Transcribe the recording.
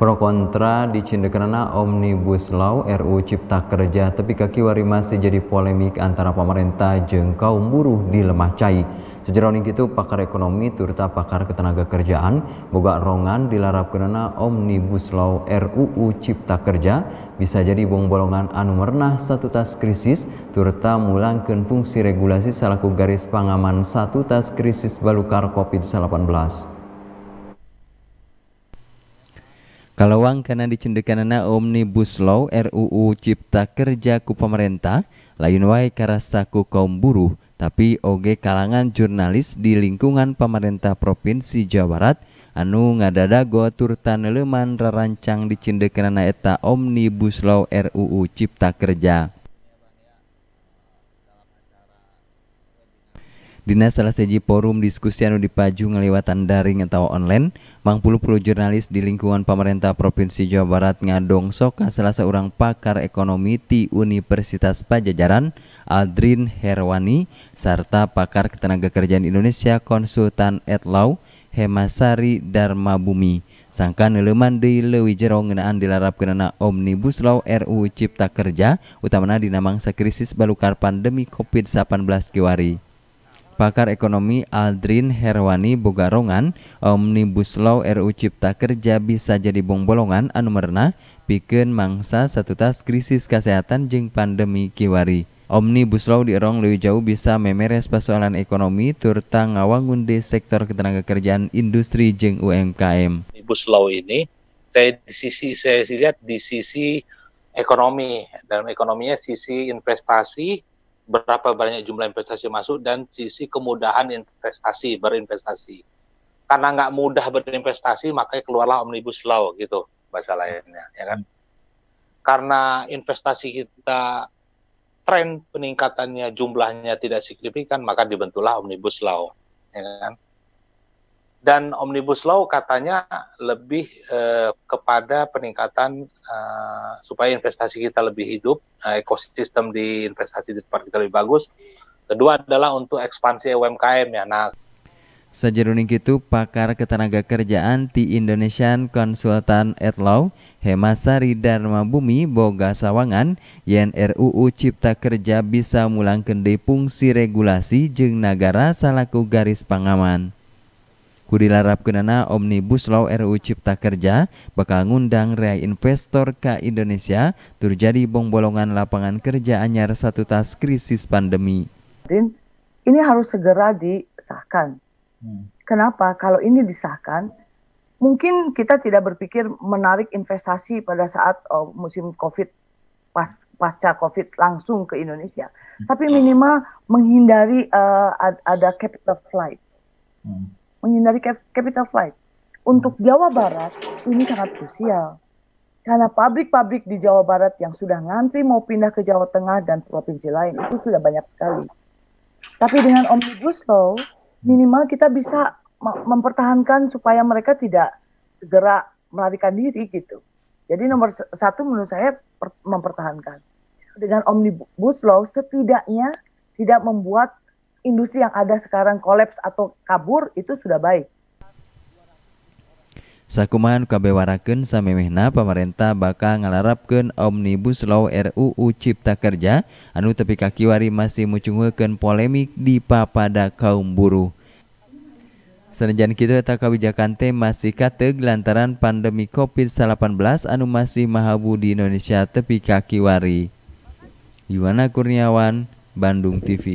pro kontra di Cindekerana Omnibus Law RU Cipta Kerja tapi kaki wari masih jadi polemik antara pemerintah jeng kaum buruh di lemah cai. Sejarah itu pakar ekonomi turta pakar ketenaga kerjaan boga rongan dilarap kerana Omnibus Law RUU Cipta Kerja bisa jadi bongbolongan bolongan anu mernah satu tas krisis turta mulangkan fungsi regulasi selaku garis pangaman satu tas krisis balukar COVID-19. Kalawang kana dicendekanana Omnibus Law RUU Cipta Kerja ku pemerintah, lain wae karasa ku kaum buruh, tapi oge kalangan jurnalis di lingkungan pemerintah Provinsi Jawa Barat anu ngadada ngadadago turtan rancang rarancang dicendekanana eta Omnibus Law RUU Cipta Kerja. Dinas salah seji forum diskusi anu dipaju ngeliwatan daring atau online, mang puluh-puluh jurnalis di lingkungan pemerintah Provinsi Jawa Barat ngadong soka salah seorang pakar ekonomi di Universitas Pajajaran, Aldrin Herwani, serta pakar ketenaga kerjaan Indonesia konsultan Etlau, Hemasari Dharma Bumi. Sangka eleman di lewi jero ngenaan dilarap kenana Omnibus Law RUU Cipta Kerja, utamana dinamang sakrisis balukar pandemi COVID-19 kewari pakar ekonomi Aldrin Herwani Bogarongan, Omnibus Law RU Cipta Kerja bisa jadi bongbolongan anu merna pikeun mangsa tas krisis kesehatan jeng pandemi kiwari. Omnibus Law erong lebih jauh bisa memeres persoalan ekonomi turta ngawangun di sektor ketenaga kerjaan industri jeng UMKM. Omnibus Law ini saya di sisi saya lihat di sisi ekonomi dalam ekonominya sisi investasi berapa banyak jumlah investasi masuk dan sisi kemudahan investasi berinvestasi. Karena nggak mudah berinvestasi, makanya keluarlah omnibus law gitu bahasa lainnya, ya kan? Karena investasi kita tren peningkatannya jumlahnya tidak signifikan, maka dibentuklah omnibus law, ya kan? dan omnibus law katanya lebih eh, kepada peningkatan eh, supaya investasi kita lebih hidup, eh, ekosistem di investasi di tempat kita lebih bagus. Kedua adalah untuk ekspansi UMKM ya. Nah, Sejeruning itu pakar ketenaga kerjaan di Indonesian Konsultan at Law, Hemasari Dharma Bumi Boga Sawangan, yen RUU Cipta Kerja bisa mulang kende fungsi regulasi jeng negara salaku garis pangaman. Kudilarap kenana Omnibus Law RU Cipta Kerja bakal ngundang rea investor ke Indonesia terjadi bongbolongan lapangan kerja anyar satu tas krisis pandemi. ini harus segera disahkan. Hmm. Kenapa? Kalau ini disahkan, mungkin kita tidak berpikir menarik investasi pada saat oh, musim COVID pas pasca COVID langsung ke Indonesia. Hmm. Tapi minimal menghindari uh, ada capital flight. Hmm menghindari capital flight. Untuk hmm. Jawa Barat ini sangat krusial. Karena pabrik-pabrik di Jawa Barat yang sudah ngantri mau pindah ke Jawa Tengah dan provinsi lain itu sudah banyak sekali. Tapi dengan Omnibus Law, minimal kita bisa mempertahankan supaya mereka tidak segera melarikan diri gitu. Jadi nomor satu menurut saya mempertahankan. Dengan Omnibus Law setidaknya tidak membuat industri yang ada sekarang kolaps atau kabur itu sudah baik. Sakumahan kabewarakeun samemehna pemerintah bakal ngalarapkan Omnibus Law RUU Cipta Kerja anu tepi kakiwari masih mucunguekeun polemik di papada kaum buruh. Senajan kita eta kebijakan teh masih kateg lantaran pandemi COVID-19 anu masih mahabu di Indonesia tepi kakiwari. Yuwana Kurniawan, Bandung TV.